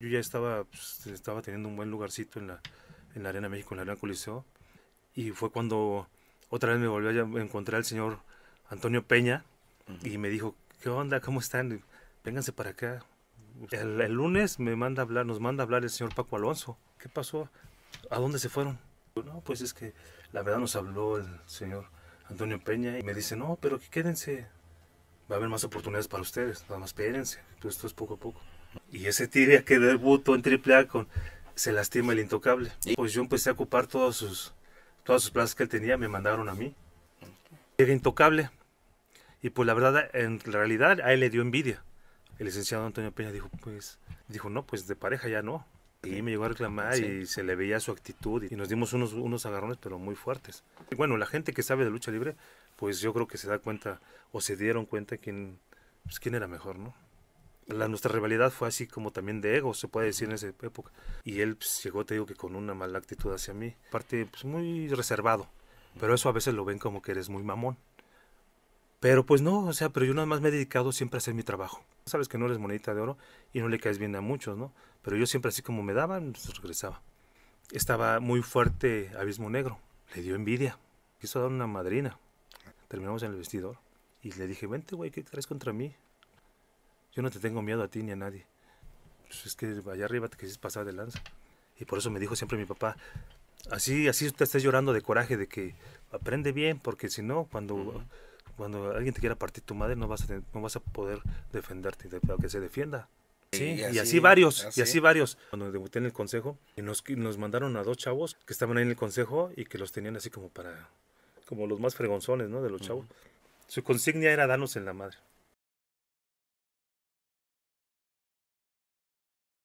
Yo ya estaba, pues, estaba teniendo un buen lugarcito en la, en Arena México, en la Arena Coliseo. Y fue cuando otra vez me volví a encontrar al señor Antonio Peña y me dijo, ¿qué onda? ¿Cómo están? Vénganse para acá. El, lunes me manda hablar, nos manda hablar el señor Paco Alonso. ¿Qué pasó? ¿A dónde se fueron? No, pues es que la verdad nos habló el señor Antonio Peña y me dice, no, pero quédense. Va a haber más oportunidades para ustedes, nada más espérense. Esto es poco a poco. Y ese Tigre que debutó en AAA con, se lastima el intocable. Pues yo empecé a ocupar todos sus, todas sus plazas que él tenía, me mandaron a mí. Era intocable. Y pues la verdad, en realidad a él le dio envidia. El licenciado Antonio Peña dijo, pues, dijo, no, pues de pareja ya no. Y me llegó a reclamar y se le veía su actitud y nos dimos unos, unos agarrones pero muy fuertes. Y bueno, la gente que sabe de lucha libre, pues yo creo que se da cuenta o se dieron cuenta quién, pues, quién era mejor, ¿no? la, nuestra rivalidad fue así como también de ego, se puede decir en esa época. Y él pues, llegó, te digo que con una mala actitud hacia mí, parte pues, muy reservado, pero eso a veces lo ven como que eres muy mamón. Pero pues no, o sea, pero yo nada más me he dedicado siempre a hacer mi trabajo. Sabes que no eres monedita de oro y no le caes bien a muchos, ¿no? Pero yo siempre así como me daban, pues, regresaba. Estaba muy fuerte Abismo Negro, le dio envidia, quiso dar una madrina. Terminamos en el vestidor y le dije, vente, güey, ¿qué traes contra mí? Yo no te tengo miedo a ti ni a nadie. Pues es que allá arriba te quisiste pasar de lanza. Y por eso me dijo siempre mi papá, así, así te estés llorando de coraje, de que aprende bien, porque si no, cuando, cuando alguien te quiera partir tu madre, no vas a, no vas a poder defenderte, aunque se defienda. y, así, varios, y así varios. Cuando debuté en el consejo, nos, nos mandaron a dos chavos que estaban ahí en el consejo y que los tenían así como para, como los más fregonzones, ¿no? De los chavos. Su consigna era darnos en la madre.